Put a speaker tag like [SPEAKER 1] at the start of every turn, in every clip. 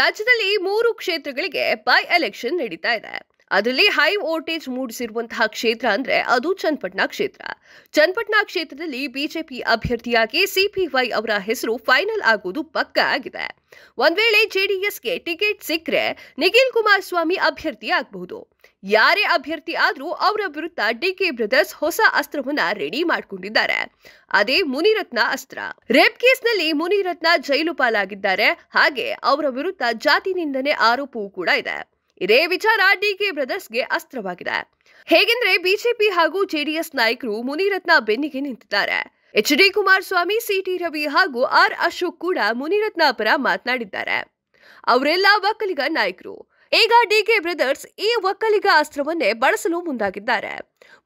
[SPEAKER 1] ರಾಜ್ಯದಲ್ಲಿ ಮೂರು ಕ್ಷೇತ್ರಗಳಿಗೆ ಬೈ ಎಲೆಕ್ಷನ್ ನಡೀತಾ ಇದೆ ಅದರಲ್ಲಿ ಹೈ ವೋಲ್ಟೇಜ್ ಮೂಡಿಸಿರುವಂತಹ ಕ್ಷೇತ್ರ ಅಂದ್ರೆ ಅದು ಚನ್ನಪಟ್ಟಣ ಕ್ಷೇತ್ರ ಚನ್ನಪಟ್ಟಣ ಕ್ಷೇತ್ರದಲ್ಲಿ ಬಿಜೆಪಿ ಅಭ್ಯರ್ಥಿಯಾಗಿ ಸಿಪಿವೈ ಅವರ ಹೆಸರು ಫೈನಲ್ ಆಗುವುದು ಪಕ್ಕಾ ಆಗಿದೆ ಒಂದ್ ವೇಳೆ ಜೆಡಿಎಸ್ಗೆ ಟಿಕೆಟ್ ಸಿಕ್ಕರೆ ನಿಖಿಲ್ ಕುಮಾರಸ್ವಾಮಿ ಅಭ್ಯರ್ಥಿ ಆಗಬಹುದು ಯಾರೇ ಅಭ್ಯರ್ಥಿ ಆದರೂ ಅವರ ವಿರುದ್ಧ ಡಿಕೆ ಬ್ರದರ್ಸ್ ಹೊಸ ಅಸ್ತ್ರವನ್ನ ರೆಡಿ ಮಾಡಿಕೊಂಡಿದ್ದಾರೆ ಅದೇ ಮುನಿರತ್ನ ಅಸ್ತ್ರ ರೇಪ್ ಕೇಸ್ನಲ್ಲಿ ಮುನಿರತ್ನ ಜೈಲು ಪಾಲಾಗಿದ್ದಾರೆ ಹಾಗೆ ಅವರ ವಿರುದ್ಧ ಜಾತಿ ನಿಂದನೆ ಆರೋಪವೂ ಕೂಡ ಇದೆ ಇದೇ ವಿಚಾರ ಡಿಕೆ ಬ್ರದರ್ಸ್ಗೆ ಅಸ್ತ್ರವಾಗಿದೆ ಹೇಗೆಂದ್ರೆ ಬಿಜೆಪಿ ಹಾಗೂ ಜೆಡಿಎಸ್ ನಾಯಕರು ಮುನಿರತ್ನ ಬೆನ್ನಿಗೆ ನಿಂತಿದ್ದಾರೆ H D Kumaraswamy C T Ravi R Ashok ಕೂಡ ಮುನಿರತ್ನ ಪರ ಮಾತನಾಡಿದ್ದಾರೆ ಅವರೆಲ್ಲ ಒಕ್ಕಲಿಗ ನಾಯಕರು ಈಗ ಡಿಕೆ ಬ್ರದರ್ಸ್ ಈ ಒಕ್ಕಲಿಗ ಅಸ್ತ್ರವನ್ನೇ ಬಳಸಲು ಮುಂದಾಗಿದ್ದಾರೆ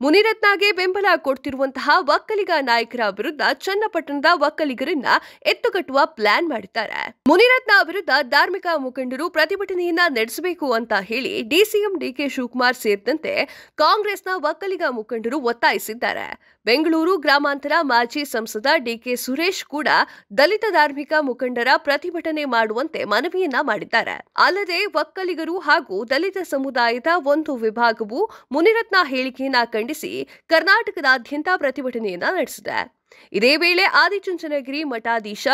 [SPEAKER 1] ಮುನಿರತ್ನಗೆ ಬೆಂಬಲ ಕೊಡ್ತಿರುವಂತಹ ಒಕ್ಕಲಿಗ ನಾಯಕರ ವಿರುದ್ಧ ಚನ್ನಪಟ್ಟಣದ ಒಕ್ಕಲಿಗರನ್ನ ಎತ್ತುಗಟ್ಟುವ ಪ್ಲಾನ್ ಮಾಡಿದ್ದಾರೆ ಮುನಿರತ್ನ ವಿರುದ್ಧ ಧಾರ್ಮಿಕ ಮುಖಂಡರು ಪ್ರತಿಭಟನೆಯನ್ನ ನಡೆಸಬೇಕು ಅಂತ ಹೇಳಿ ಡಿಸಿಎಂ ಡಿಕೆ ಶಿವಕುಮಾರ್ ಸೇರಿದಂತೆ ಕಾಂಗ್ರೆಸ್ನ ಒಕ್ಕಲಿಗ ಮುಖಂಡರು ಒತ್ತಾಯಿಸಿದ್ದಾರೆ ಬೆಂಗಳೂರು ಗ್ರಾಮಾಂತರ ಮಾಜಿ ಸಂಸದ ಡಿಕೆ ಸುರೇಶ್ ಕೂಡ ದಲಿತ ಧಾರ್ಮಿಕ ಮುಖಂಡರ ಪ್ರತಿಭಟನೆ ಮಾಡುವಂತೆ ಮನವಿಯನ್ನ ಮಾಡಿದ್ದಾರೆ ಅಲ್ಲದೆ ಒಕ್ಕಲಿಗರು ಹಾಗೂ ದಲಿತ ಸಮುದಾಯದ ಒಂದು ವಿಭಾಗವು ಮುನಿರತ್ನ ಹೇಳಿಕೆಯನ್ನ ಖಂಡಿಸಿ ಕರ್ನಾಟಕದಾದ್ಯಂತ ಪ್ರತಿಭಟನೆಯನ್ನ ನಡೆಸಿದೆ ಇದೇ ವೇಳೆ ಆದಿಚುಂಚನಗಿರಿ ಮಠಾಧೀಶ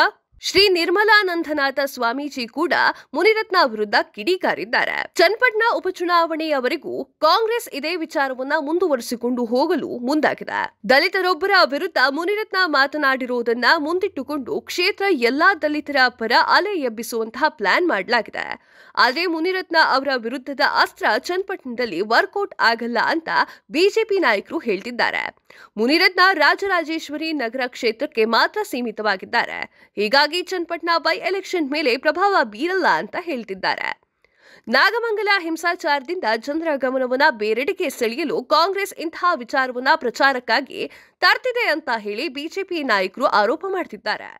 [SPEAKER 1] ಶ್ರೀ ನಿರ್ಮಲಾನಂದನಾಥ ಸ್ವಾಮೀಜಿ ಕೂಡ ಮುನಿರತ್ನ ವಿರುದ್ಧ ಕಿಡಿಕಾರಿದ್ದಾರೆ ಚನ್ನಪಟ್ಟಣ ಉಪಚುನಾವಣೆಯವರೆಗೂ ಕಾಂಗ್ರೆಸ್ ಇದೇ ವಿಚಾರವನ್ನ ಮುಂದುವರಿಸಿಕೊಂಡು ಹೋಗಲು ಮುಂದಾಗಿದೆ ದಲಿತರೊಬ್ಬರ ವಿರುದ್ಧ ಮುನಿರತ್ನ ಮಾತನಾಡಿರುವುದನ್ನ ಮುಂದಿಟ್ಟುಕೊಂಡು ಕ್ಷೇತ್ರ ಎಲ್ಲಾ ದಲಿತರ ಪರ ಅಲೆ ಎಬ್ಬಿಸುವಂತಹ ಪ್ಲಾನ್ ಮಾಡಲಾಗಿದೆ ಆದರೆ ಮುನಿರತ್ನ ಅವರ ವಿರುದ್ಧದ ಅಸ್ತ್ರ ಚನ್ನಪಟ್ಟಣದಲ್ಲಿ ವರ್ಕೌಟ್ ಆಗಲ್ಲ ಅಂತ ಬಿಜೆಪಿ ನಾಯಕರು ಹೇಳ್ತಿದ್ದಾರೆ ಮುನಿರತ್ನ ರಾಜರಾಜೇಶ್ವರಿ ನಗರ ಕ್ಷೇತ್ರಕ್ಕೆ ಮಾತ್ರ ಸೀಮಿತವಾಗಿದ್ದಾರೆ ಹೀಗಾಗಿ ಹೀಗಾಗಿ ಚನ್ನಪಟ್ಟಣ ಬೈ ಎಲೆಕ್ಷನ್ ಮೇಲೆ ಪ್ರಭಾವ ಬೀರಲ್ಲ ಅಂತ ಹೇಳ್ತಿದ್ದಾರೆ ನಾಗಮಂಗಲ ಹಿಂಸಾಚಾರದಿಂದ ಜನರ ಗಮನವನ್ನ ಬೇರೆಡೆಗೆ ಸೆಳೆಯಲು ಕಾಂಗ್ರೆಸ್ ಇಂತಹ ವಿಚಾರವನ್ನ ಪ್ರಚಾರಕ್ಕಾಗಿ ತರ್ತಿದೆ ಅಂತ ಹೇಳಿ ಬಿಜೆಪಿ ನಾಯಕರು ಆರೋಪ ಮಾಡ್ತಿದ್ದಾರೆ